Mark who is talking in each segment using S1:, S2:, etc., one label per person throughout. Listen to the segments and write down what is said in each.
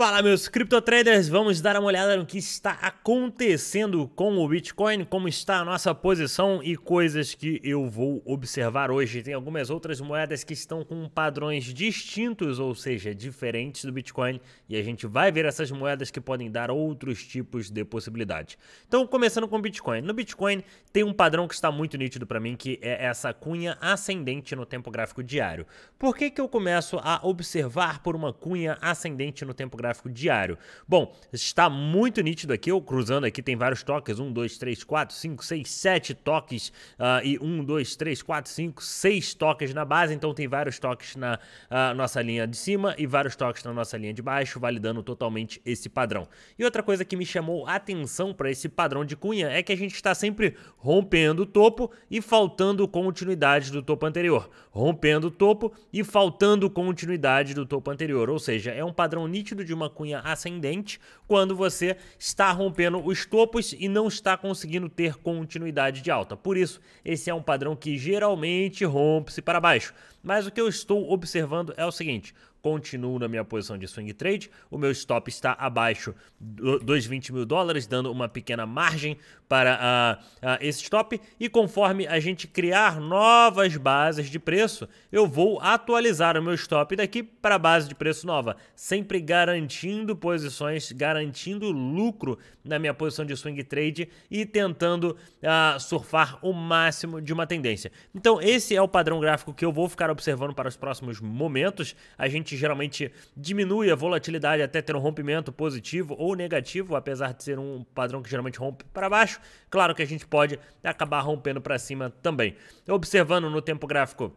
S1: Fala meus criptotraders, vamos dar uma olhada no que está acontecendo com o Bitcoin, como está a nossa posição e coisas que eu vou observar hoje. Tem algumas outras moedas que estão com padrões distintos, ou seja, diferentes do Bitcoin, e a gente vai ver essas moedas que podem dar outros tipos de possibilidade. Então, começando com o Bitcoin. No Bitcoin tem um padrão que está muito nítido para mim, que é essa cunha ascendente no tempo gráfico diário. Por que que eu começo a observar por uma cunha ascendente no tempo gráfico gráfico diário. Bom, está muito nítido aqui, eu cruzando aqui, tem vários toques, 1, 2, 3, 4, 5, 6, 7 toques uh, e 1, 2, 3, 4, 5, 6 toques na base, então tem vários toques na uh, nossa linha de cima e vários toques na nossa linha de baixo, validando totalmente esse padrão. E outra coisa que me chamou atenção para esse padrão de cunha é que a gente está sempre rompendo o topo e faltando continuidade do topo anterior, rompendo o topo e faltando continuidade do topo anterior, ou seja, é um padrão nítido de uma uma cunha ascendente quando você está rompendo os topos e não está conseguindo ter continuidade de alta. Por isso, esse é um padrão que geralmente rompe-se para baixo. Mas o que eu estou observando é o seguinte: continuo na minha posição de swing trade. O meu stop está abaixo dos 20 mil dólares, dando uma pequena margem para uh, uh, esse stop. E conforme a gente criar novas bases de preço, eu vou atualizar o meu stop daqui para a base de preço nova, sempre garantindo posições, garantindo lucro na minha posição de swing trade e tentando uh, surfar o máximo de uma tendência. Então, esse é o padrão gráfico que eu vou ficar observando para os próximos momentos. A gente gente geralmente diminui a volatilidade até ter um rompimento positivo ou negativo, apesar de ser um padrão que geralmente rompe para baixo. Claro que a gente pode acabar rompendo para cima também. Observando no tempo gráfico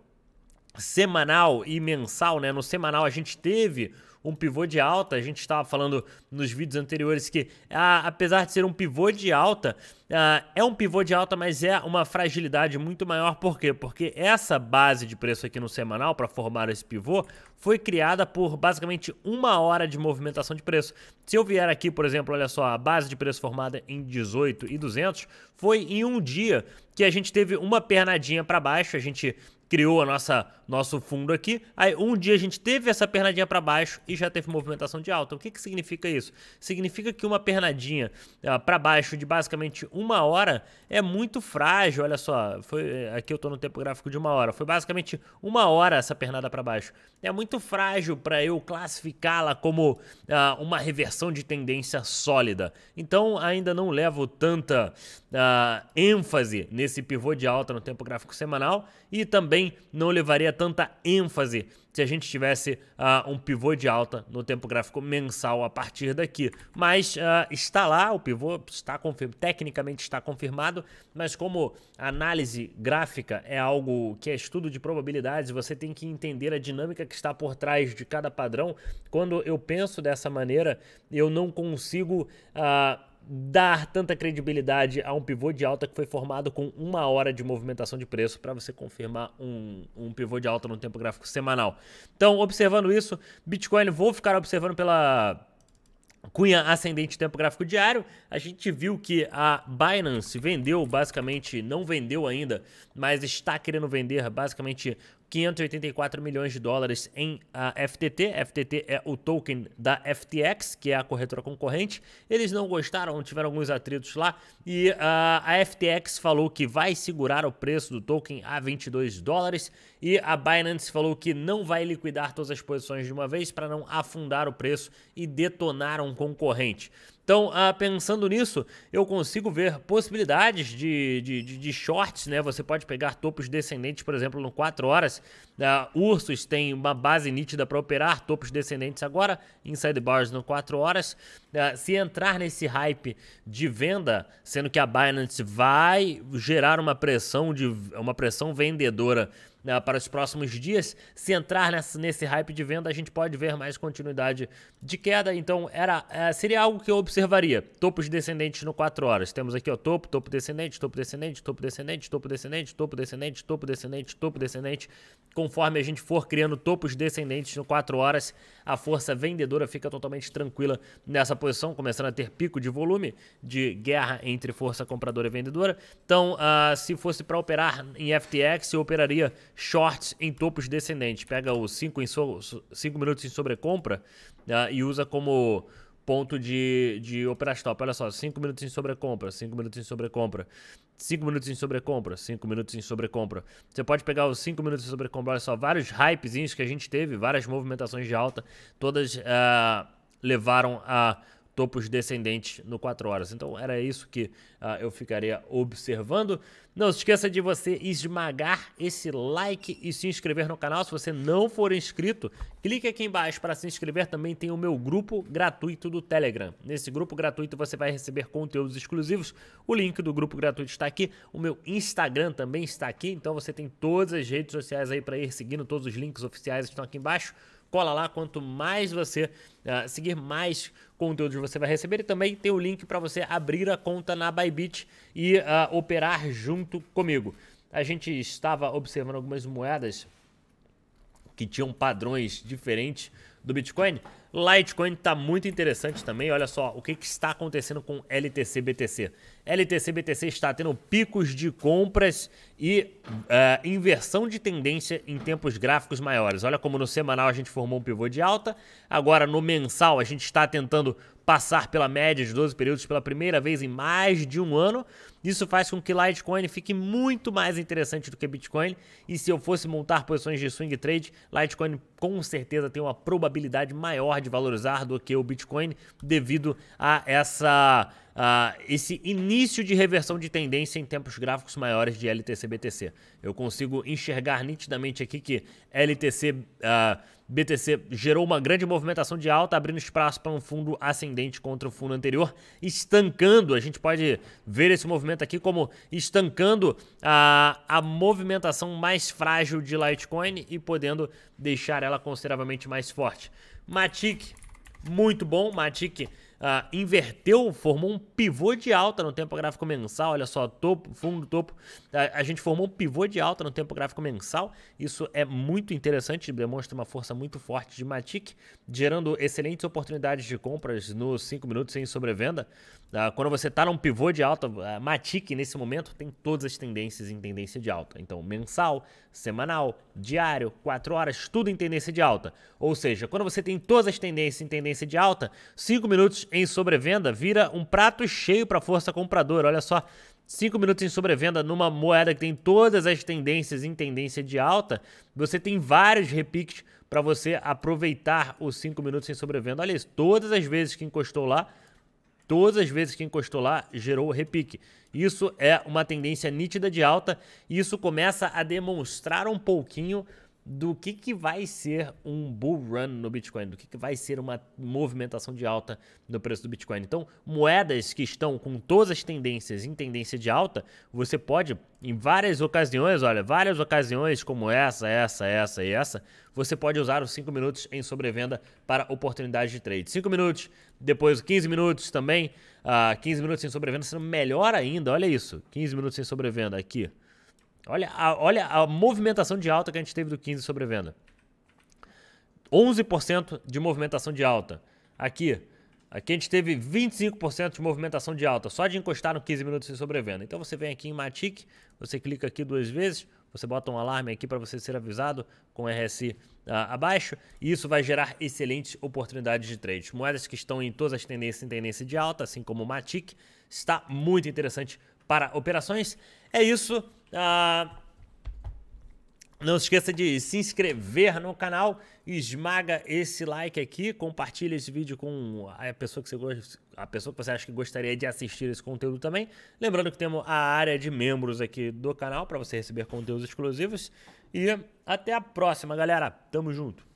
S1: semanal e mensal, né? No semanal a gente teve um pivô de alta. A gente estava falando nos vídeos anteriores que, ah, apesar de ser um pivô de alta, ah, é um pivô de alta, mas é uma fragilidade muito maior. Por quê? Porque essa base de preço aqui no semanal para formar esse pivô foi criada por basicamente uma hora de movimentação de preço. Se eu vier aqui, por exemplo, olha só, a base de preço formada em 18 e 200 foi em um dia que a gente teve uma pernadinha para baixo, a gente criou a nossa nosso fundo aqui. Aí um dia a gente teve essa pernadinha para baixo e já teve movimentação de alta. O que, que significa isso? Significa que uma pernadinha ah, para baixo de basicamente uma hora é muito frágil. Olha só, foi, aqui eu estou no tempo gráfico de uma hora. Foi basicamente uma hora essa pernada para baixo. É muito frágil para eu classificá-la como uh, uma reversão de tendência sólida. Então ainda não levo tanta uh, ênfase nesse pivô de alta no tempo gráfico semanal e também não levaria tanta ênfase se a gente tivesse uh, um pivô de alta no tempo gráfico mensal a partir daqui. Mas uh, está lá, o pivô está confirmado, tecnicamente está confirmado, mas como análise gráfica é algo que é estudo de probabilidades, você tem que entender a dinâmica que está por trás de cada padrão. Quando eu penso dessa maneira, eu não consigo. Uh, dar tanta credibilidade a um pivô de alta que foi formado com uma hora de movimentação de preço para você confirmar um, um pivô de alta no tempo gráfico semanal. Então, observando isso, Bitcoin vou ficar observando pela cunha ascendente tempo gráfico diário. A gente viu que a Binance vendeu, basicamente, não vendeu ainda, mas está querendo vender basicamente 584 milhões de dólares em uh, ah, FTT. FTT é o token da FTX, que é a corretora concorrente. Eles não gostaram, tiveram alguns atritos lá e uh, a FTX falou que vai segurar o preço do token a 22 dólares e a Binance falou que não vai liquidar todas as posições de uma vez para não afundar o preço e detonar um concorrente. Então, ah, pensando nisso, eu consigo ver possibilidades de, de, de, de, shorts, né? Você pode pegar topos descendentes, por exemplo, no 4 horas. Ah, Ursus tem uma base nítida para operar topos descendentes agora, inside bars no 4 horas. Ah, se entrar nesse hype de venda, sendo que a Binance vai gerar uma pressão, de, uma pressão vendedora né, para os próximos dias. Se entrar nessa, nesse hype de venda, a gente pode ver mais continuidade de queda. Então, era, é, seria algo que eu observaria. Topos descendentes no 4 horas. Temos aqui o topo, topo descendente, topo descendente, topo descendente, topo descendente, topo descendente, topo descendente, topo descendente. Conforme a gente for criando topos descendentes no 4 horas, a força vendedora fica totalmente tranquila nessa posição, começando a ter pico de volume de guerra entre força compradora e vendedora. Então, uh, se fosse para operar em FTX, eu operaria shorts em topos descendentes. Pega os 5 minutos em sobrecompra uh, e usa como ponto de, de operar stop. Olha só, 5 minutos em sobrecompra, 5 minutos em sobrecompra, 5 minutos em sobrecompra, 5 minutos em sobrecompra. Você pode pegar os 5 minutos em sobrecompra, olha só, vários hypezinhos que a gente teve, várias movimentações de alta, todas uh, levaram a topos descendentes no 4 horas. Então era isso que uh, eu ficaria observando. Não se esqueça de você esmagar esse like e se inscrever no canal. Se você não for inscrito, clique aqui embaixo para se inscrever. Também tem o meu grupo gratuito do Telegram. Nesse grupo gratuito você vai receber conteúdos exclusivos. O link do grupo gratuito está aqui. O meu Instagram também está aqui. Então você tem todas as redes sociais aí para ir seguindo. Todos os links oficiais estão aqui embaixo cola lá, quanto mais você uh, seguir mais conteúdos você vai receber e também tem o link para você abrir a conta na Bybit e uh, operar junto comigo. A gente estava observando algumas moedas que tinham padrões diferentes do Bitcoin, Litecoin está muito interessante também. Olha só o que, que, está acontecendo com LTC BTC. LTC BTC está tendo picos de compras e uh, inversão de tendência em tempos gráficos maiores. Olha como no semanal a gente formou um pivô de alta. Agora no mensal a gente está tentando passar pela média de 12 períodos pela primeira vez em mais de um ano. Isso faz com que Litecoin fique muito mais interessante do que Bitcoin. E se eu fosse montar posições de swing trade, Litecoin com certeza tem uma probabilidade maior de valorizar do que o Bitcoin devido a essa uh, esse início de reversão de tendência em tempos gráficos maiores de LTC-BTC. Eu consigo enxergar nitidamente aqui que LTC-BTC uh, ah, gerou uma grande movimentação de alta, abrindo espaço para um fundo ascendente contra o fundo anterior, estancando, a gente pode ver esse movimento aqui como estancando a, ah, a movimentação mais frágil de Litecoin e podendo deixar ela consideravelmente mais forte. Matic, muito bom, Matic ah, inverteu, formou um pivô de alta no tempo gráfico mensal. Olha só, topo, fundo, topo. A, a gente formou um pivô de alta no tempo gráfico mensal. Isso é muito interessante, demonstra uma força muito forte de Matic, gerando excelentes oportunidades de compras nos 5 minutos sem sobrevenda. Ah, quando você está num pivô de alta, ah, Matic nesse momento tem todas as tendências em tendência de alta. Então, mensal, semanal, diário, 4 horas, tudo em tendência de alta. Ou seja, quando você tem todas as tendências em tendência de alta, 5 minutos em sobrevenda vira um prato cheio para a força compradora. Olha só, 5 minutos em sobrevenda numa moeda que tem todas as tendências em tendência de alta, você tem vários repiques para você aproveitar os 5 minutos em sobrevenda. Olha isso, todas as vezes que encostou lá, todas as vezes que encostou lá, gerou repique. Isso é uma tendência nítida de alta e isso começa a demonstrar um pouquinho do que, que vai ser um bull run no Bitcoin, do que, que vai ser uma movimentação de alta no preço do Bitcoin. Então, moedas que estão com todas as tendências em tendência de alta, você pode, em várias ocasiões, olha, várias ocasiões como essa, essa, essa e essa, você pode usar os 5 minutos em sobrevenda para oportunidade de trade. 5 minutos, depois 15 minutos também, uh, ah, 15 minutos em sobrevenda sendo melhor ainda, olha isso, 15 minutos em sobrevenda aqui. Olha a, olha a movimentação de alta que a gente teve do 15 sobre venda. 11% de movimentação de alta. Aqui, aqui a gente teve 25% de movimentação de alta, só de encostar no 15 minutos de sobrevenda. Então você vem aqui em Matic, você clica aqui duas vezes, você bota um alarme aqui para você ser avisado com RSI ah, abaixo, e isso vai gerar excelentes oportunidades de trade. Moedas que estão em todas as tendências em tendência de alta, assim como o Matic, está muito interessante para operações. É isso. Ah, não se esqueça de se inscrever no canal, esmaga esse like aqui, compartilha esse vídeo com a pessoa que você, a pessoa que você acha que gostaria de assistir esse conteúdo também. Lembrando que temos a área de membros aqui do canal para você receber conteúdos exclusivos. E até a próxima, galera. Tamo junto.